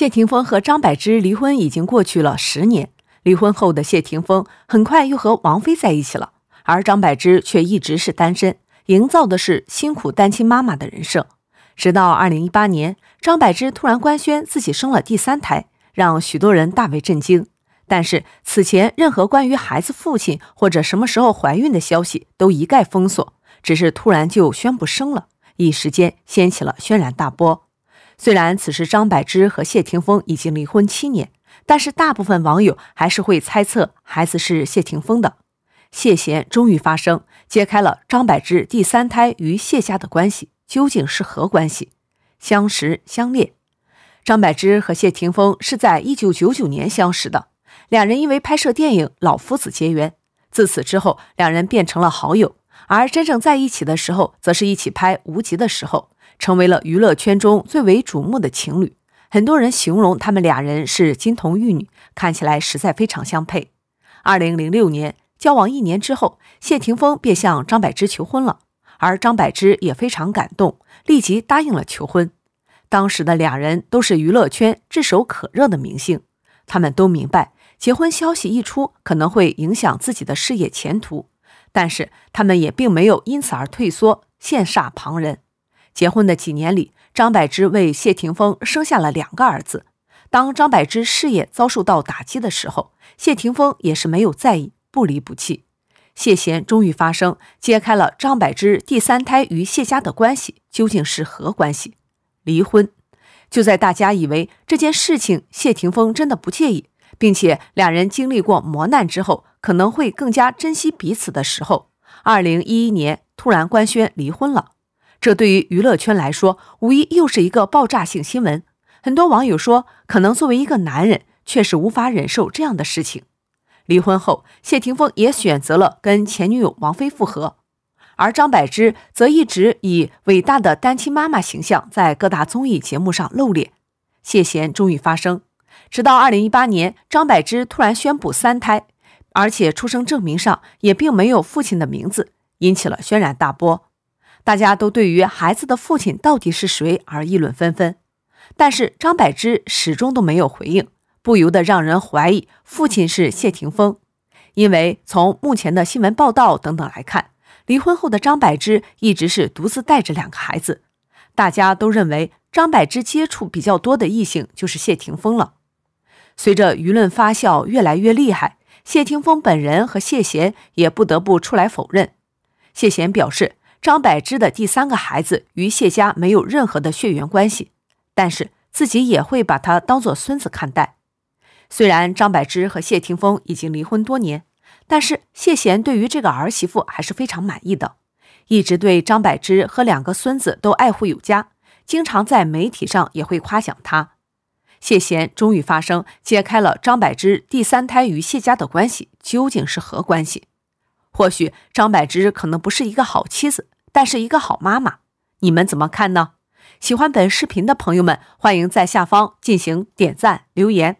谢霆锋和张柏芝离婚已经过去了十年，离婚后的谢霆锋很快又和王菲在一起了，而张柏芝却一直是单身，营造的是辛苦单亲妈妈的人设。直到二零一八年，张柏芝突然官宣自己生了第三胎，让许多人大为震惊。但是此前任何关于孩子父亲或者什么时候怀孕的消息都一概封锁，只是突然就宣布生了，一时间掀起了轩然大波。虽然此时张柏芝和谢霆锋已经离婚七年，但是大部分网友还是会猜测孩子是谢霆锋的。谢贤终于发声，揭开了张柏芝第三胎与谢家的关系究竟是何关系？相识相恋，张柏芝和谢霆锋是在一九九九年相识的，两人因为拍摄电影《老夫子》结缘，自此之后两人变成了好友。而真正在一起的时候，则是一起拍《无极》的时候。成为了娱乐圈中最为瞩目的情侣，很多人形容他们俩人是金童玉女，看起来实在非常相配。二零零六年交往一年之后，谢霆锋便向张柏芝求婚了，而张柏芝也非常感动，立即答应了求婚。当时的俩人都是娱乐圈炙手可热的明星，他们都明白结婚消息一出可能会影响自己的事业前途，但是他们也并没有因此而退缩，羡煞旁人。结婚的几年里，张柏芝为谢霆锋生下了两个儿子。当张柏芝事业遭受到打击的时候，谢霆锋也是没有在意，不离不弃。谢贤终于发声，揭开了张柏芝第三胎与谢家的关系究竟是何关系。离婚，就在大家以为这件事情谢霆锋真的不介意，并且两人经历过磨难之后可能会更加珍惜彼此的时候，二零一一年突然官宣离婚了。这对于娱乐圈来说，无疑又是一个爆炸性新闻。很多网友说，可能作为一个男人，确实无法忍受这样的事情。离婚后，谢霆锋也选择了跟前女友王菲复合，而张柏芝则一直以伟大的单亲妈妈形象在各大综艺节目上露脸。谢贤终于发声，直到二零一八年，张柏芝突然宣布三胎，而且出生证明上也并没有父亲的名字，引起了轩然大波。大家都对于孩子的父亲到底是谁而议论纷纷，但是张柏芝始终都没有回应，不由得让人怀疑父亲是谢霆锋，因为从目前的新闻报道等等来看，离婚后的张柏芝一直是独自带着两个孩子，大家都认为张柏芝接触比较多的异性就是谢霆锋了。随着舆论发酵越来越厉害，谢霆锋本人和谢贤也不得不出来否认。谢贤表示。张柏芝的第三个孩子与谢家没有任何的血缘关系，但是自己也会把他当做孙子看待。虽然张柏芝和谢霆锋已经离婚多年，但是谢贤对于这个儿媳妇还是非常满意的，一直对张柏芝和两个孙子都爱护有加，经常在媒体上也会夸奖他。谢贤终于发声，揭开了张柏芝第三胎与谢家的关系究竟是何关系。或许张柏芝可能不是一个好妻子，但是一个好妈妈。你们怎么看呢？喜欢本视频的朋友们，欢迎在下方进行点赞留言。